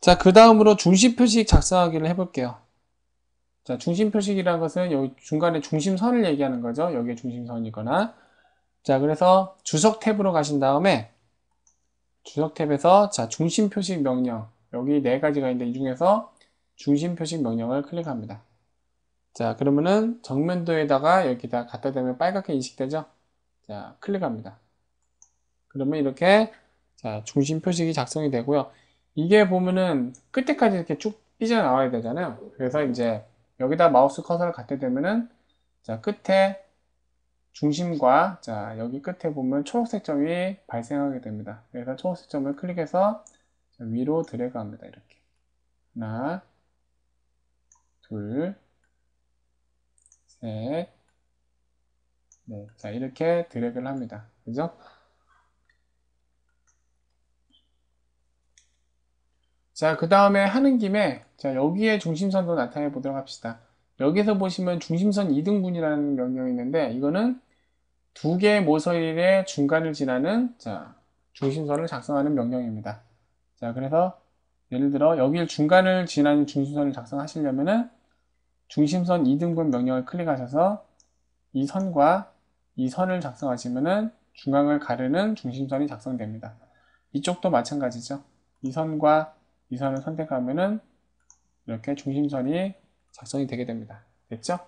자, 그 다음으로 중심 표식 작성하기를 해볼게요. 자, 중심 표식이라는 것은 여기 중간에 중심선을 얘기하는 거죠. 여기에 중심선이거나. 자, 그래서 주석 탭으로 가신 다음에 주석 탭에서 자, 중심 표식 명령. 여기 네 가지가 있는데 이 중에서 중심 표식 명령을 클릭합니다. 자, 그러면은 정면도에다가 여기다 갖다 대면 빨갛게 인식되죠? 자, 클릭합니다. 그러면 이렇게 자, 중심 표식이 작성이 되고요. 이게 보면은 끝에까지 이렇게 쭉 삐져나와야 되잖아요 그래서 이제 여기다 마우스 커서를 갖게 되면은 자 끝에 중심과 자 여기 끝에 보면 초록색 점이 발생하게 됩니다 그래서 초록색 점을 클릭해서 위로 드래그합니다 이렇게 하나 둘셋네자 이렇게 드래그를 합니다 그죠 자, 그 다음에 하는 김에 자 여기에 중심선도 나타내 보도록 합시다. 여기서 보시면 중심선 2등분이라는 명령이 있는데 이거는 두 개의 모서일의 중간을 지나는 자 중심선을 작성하는 명령입니다. 자, 그래서 예를 들어 여길 중간을 지나는 중심선을 작성하시려면은 중심선 2등분 명령을 클릭하셔서 이 선과 이 선을 작성하시면은 중앙을 가르는 중심선이 작성됩니다. 이쪽도 마찬가지죠. 이 선과 이 선을 선택하면은 이렇게 중심선이 작성이 되게 됩니다. 됐죠?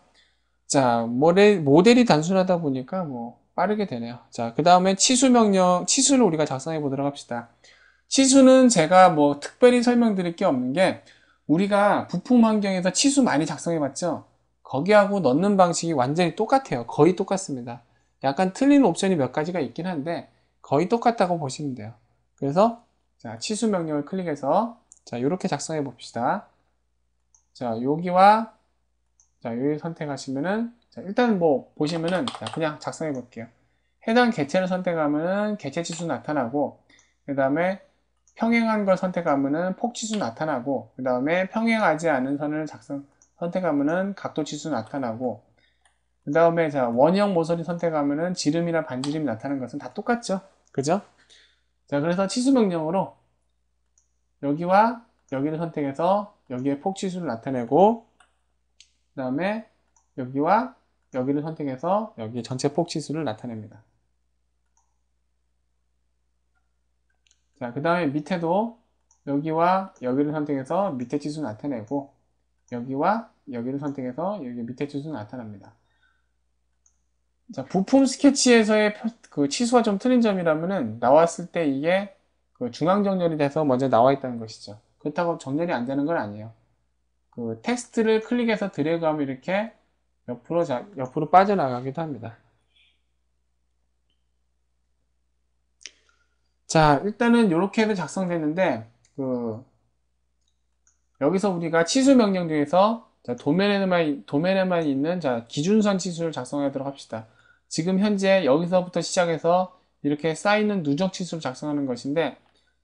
자, 모델, 모델이 단순하다 보니까 뭐 빠르게 되네요. 자, 그 다음에 치수 명령, 치수를 우리가 작성해 보도록 합시다. 치수는 제가 뭐 특별히 설명드릴 게 없는 게 우리가 부품 환경에서 치수 많이 작성해 봤죠? 거기하고 넣는 방식이 완전히 똑같아요. 거의 똑같습니다. 약간 틀린 옵션이 몇 가지가 있긴 한데 거의 똑같다고 보시면 돼요. 그래서 자, 치수 명령을 클릭해서 자, 이렇게 작성해 봅시다. 자, 여기와 자, 여기 선택하시면은 자, 일단 뭐 보시면은 자, 그냥 작성해 볼게요. 해당 개체를 선택하면은 개체 치수 나타나고 그 다음에 평행한 걸 선택하면은 폭치수 나타나고 그 다음에 평행하지 않은 선을 작성 선택하면은 각도 치수 나타나고 그 다음에 자 원형 모서리 선택하면은 지름이나 반지름이 나타나는 것은 다 똑같죠 그죠 자 그래서 치수 명령으로 여기와 여기를 선택해서 여기에 폭치수를 나타내고 그 다음에 여기와 여기를 선택해서 여기에 전체 폭치수를 나타냅니다. 자, 그 다음에 밑에도 여기와 여기를 선택해서 밑에 치수 나타내고 여기와 여기를 선택해서 여기 밑에 치수 나타납니다. 자, 부품 스케치에서의 그 치수가 좀 틀린 점이라면은 나왔을 때 이게 그 중앙정렬이 돼서 먼저 나와 있다는 것이죠. 그렇다고 정렬이 안 되는 건 아니에요. 그 텍스트를 클릭해서 드래그하면 이렇게 옆으로, 자, 옆으로 빠져나가기도 합니다. 자, 일단은 이렇게 해서 작성됐는데, 그, 여기서 우리가 치수 명령 중에서 자, 도면에만, 도면에만 있는 자, 기준선 치수를 작성하도록 합시다. 지금 현재 여기서부터 시작해서 이렇게 쌓이는 누적 치수를 작성하는 것인데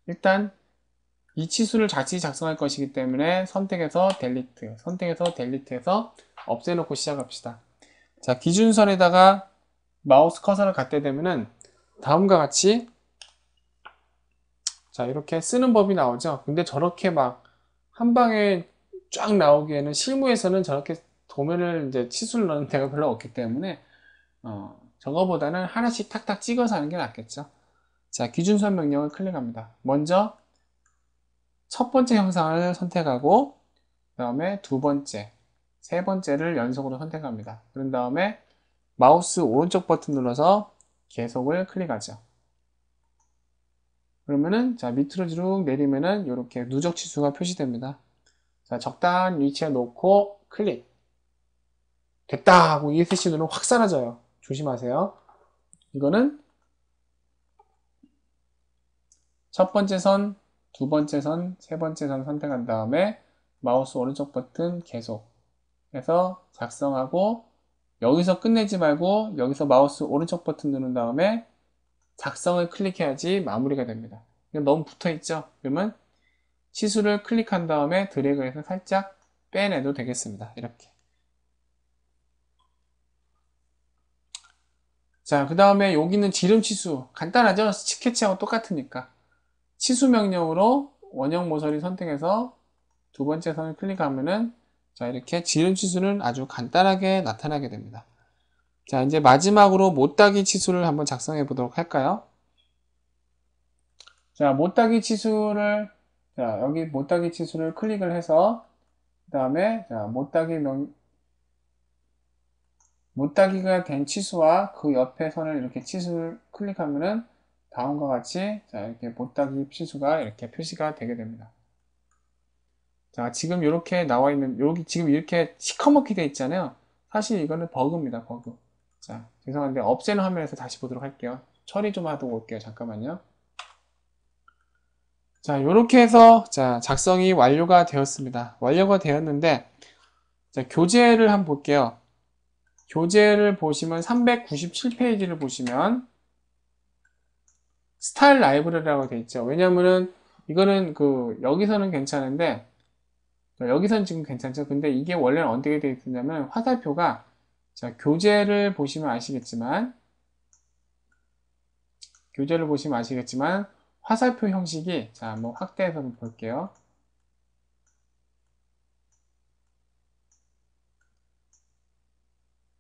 일단 이 치수를 자칫 작성할 것이기 때문에 선택해서 델리트, 선택해서 델리트해서 없애놓고 시작합시다. 자, 기준선에다가 마우스 커서를 갖다 대면은 다음과 같이 자, 이렇게 쓰는 법이 나오죠. 근데 저렇게 막 한 방에 쫙 나오기에는 실무에서는 저렇게 도면을 이제 치수를 넣는 데가 별로 없기 때문에 어, 저거보다는 하나씩 탁탁 찍어서 하는 게 낫겠죠. 자, 기준선 명령을 클릭합니다. 먼저 첫 번째 형상을 선택하고 그 다음에 두 번째, 세 번째를 연속으로 선택합니다. 그런 다음에 마우스 오른쪽 버튼 눌러서 계속을 클릭하죠. 그러면은 자 밑으로 쭉 내리면은 이렇게 누적 치수가 표시됩니다. 자 적당한 위치에 놓고 클릭 됐다 하고 ESC 누은확 사라져요. 조심하세요. 이거는 첫 번째 선, 두 번째 선, 세 번째 선 선택한 다음에 마우스 오른쪽 버튼 계속 해서 작성하고 여기서 끝내지 말고 여기서 마우스 오른쪽 버튼 누른 다음에 작성을 클릭해야지 마무리가 됩니다. 너무 붙어있죠? 그러면 치수를 클릭한 다음에 드래그해서 살짝 빼내도 되겠습니다. 이렇게 자, 그 다음에 여기는 지름치수. 간단하죠? 스케치하고 똑같으니까. 치수 명령으로 원형 모서리 선택해서 두 번째 선을 클릭하면은 자 이렇게 지름 치수는 아주 간단하게 나타나게 됩니다. 자 이제 마지막으로 못따기 치수를 한번 작성해 보도록 할까요? 자 못따기 치수를 자 여기 못따기 치수를 클릭을 해서 그 다음에 못따기 명 못따기가 된 치수와 그 옆에 선을 이렇게 치수를 클릭하면은 다음과 같이 자 이렇게 못따기 필수가 이렇게 표시가 되게 됩니다. 자 지금 이렇게 나와 있는 여기 지금 이렇게 시커멓게 돼 있잖아요. 사실 이거는 버그입니다. 버그. 자 죄송한데 없애는 화면에서 다시 보도록 할게요. 처리 좀하도록 올게요. 잠깐만요. 자 이렇게 해서 자 작성이 완료가 되었습니다. 완료가 되었는데 자 교재를 한번 볼게요. 교재를 보시면 397페이지를 보시면 스타일 라이브러리라고 되어 있죠. 왜냐면은 이거는 그 여기서는 괜찮은데 여기선 지금 괜찮죠. 근데 이게 원래는 어떻게 되어 있냐면 화살표가 자 교재를 보시면 아시겠지만 교재를 보시면 아시겠지만 화살표 형식이 자 한번 확대해서 한번 볼게요.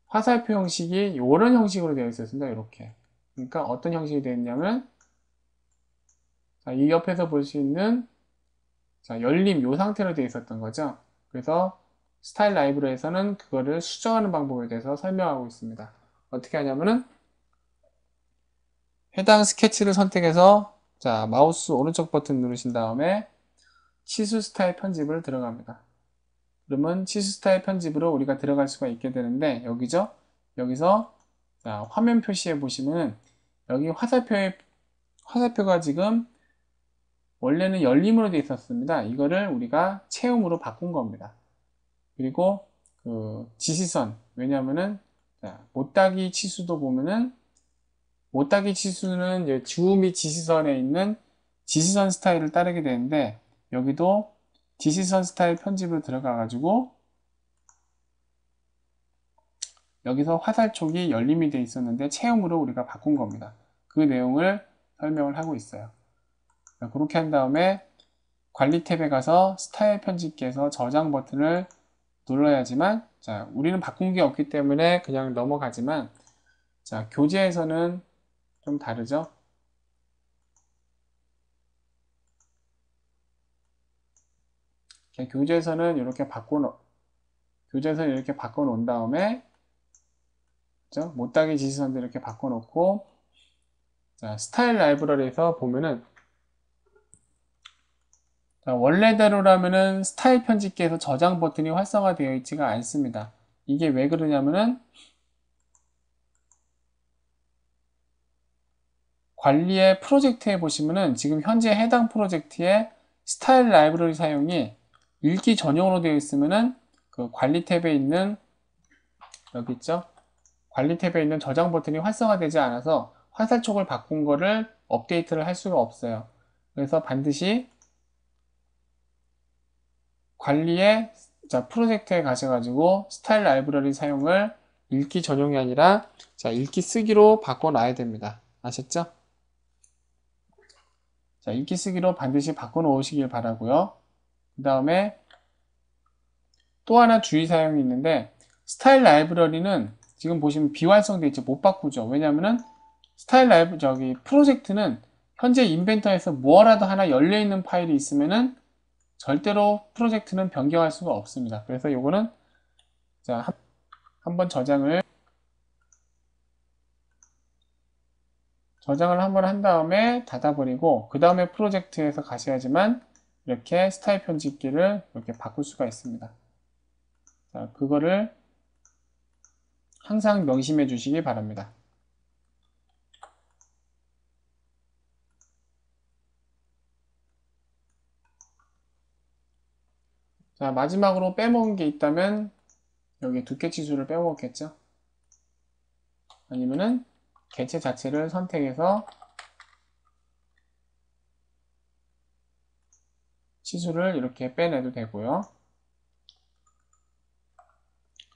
화살표 형식이 이런 형식으로 되어 있었습니다. 이렇게. 그러니까 어떤 형식이 되어 있냐면 자, 이 옆에서 볼 수 있는 자, 열림 요 상태로 되어 있었던 거죠. 그래서 스타일 라이브러에서는 그거를 수정하는 방법에 대해서 설명하고 있습니다. 어떻게 하냐면은 해당 스케치를 선택해서 자 마우스 오른쪽 버튼 누르신 다음에 치수 스타일 편집을 들어갑니다. 그러면 치수 스타일 편집으로 우리가 들어갈 수가 있게 되는데 여기죠. 여기서 자, 화면 표시에 보시면 여기 화살표에 화살표가 지금 원래는 열림으로 되어 있었습니다. 이거를 우리가 채움으로 바꾼 겁니다. 그리고 그 지시선 왜냐하면은 못다기 치수도 보면은 못다기 치수는 주우 및 지시선에 있는 지시선 스타일을 따르게 되는데 여기도 지시선 스타일 편집으로 들어가 가지고 여기서 화살촉이 열림이 되어 있었는데 체험으로 우리가 바꾼 겁니다. 그 내용을 설명을 하고 있어요. 그러니까 그렇게 한 다음에 관리 탭에 가서 스타일 편집기에서 저장 버튼을 눌러야지만 자 우리는 바꾼 게 없기 때문에 그냥 넘어가지만 자 교재에서는 좀 다르죠 교재에서는 이렇게 바꿔놓 교재에서는 이렇게 바꿔놓은 다음에 그렇죠? 못다기 지시선도 이렇게 바꿔놓고 자 스타일 라이브러리에서 보면은 그러니까 원래대로라면은 스타일 편집기에서 저장 버튼이 활성화되어 있지가 않습니다. 이게 왜 그러냐면은 관리의 프로젝트에 보시면은 지금 현재 해당 프로젝트의 스타일 라이브러리 사용이 읽기 전용으로 되어 있으면은 그 관리 탭에 있는 여기 있죠? 관리 탭에 있는 저장 버튼이 활성화되지 않아서 화살촉을 바꾼 거를 업데이트를 할 수가 없어요. 그래서 반드시 관리에 자 프로젝트에 가셔가지고 스타일 라이브러리 사용을 읽기 전용이 아니라 자 읽기 쓰기로 바꿔놔야 됩니다. 아셨죠? 자 읽기 쓰기로 반드시 바꿔놓으시길 바라고요. 그 다음에 또 하나 주의사항이 있는데 스타일 라이브러리는 지금 보시면 비활성돼 있죠. 못 바꾸죠. 왜냐면은 스타일 라이브 저기 프로젝트는 현재 인벤터에서 뭐라도 하나 열려있는 파일이 있으면은 절대로 프로젝트는 변경할 수가 없습니다. 그래서 이거는 자 한 번 저장을 저장을 한 번 한 다음에 닫아버리고 그 다음에 프로젝트에서 가셔야지만 이렇게 스타일 편집기를 이렇게 바꿀 수가 있습니다. 자, 그거를 항상 명심해 주시기 바랍니다. 자 마지막으로 빼먹은 게 있다면 여기 두께 치수를 빼먹었겠죠 아니면은 개체 자체를 선택해서 치수를 이렇게 빼내도 되고요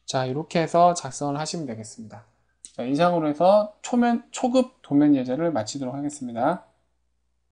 자 이렇게 해서 작성을 하시면 되겠습니다 자, 이상으로 해서 초면, 초급 도면 예제를 마치도록 하겠습니다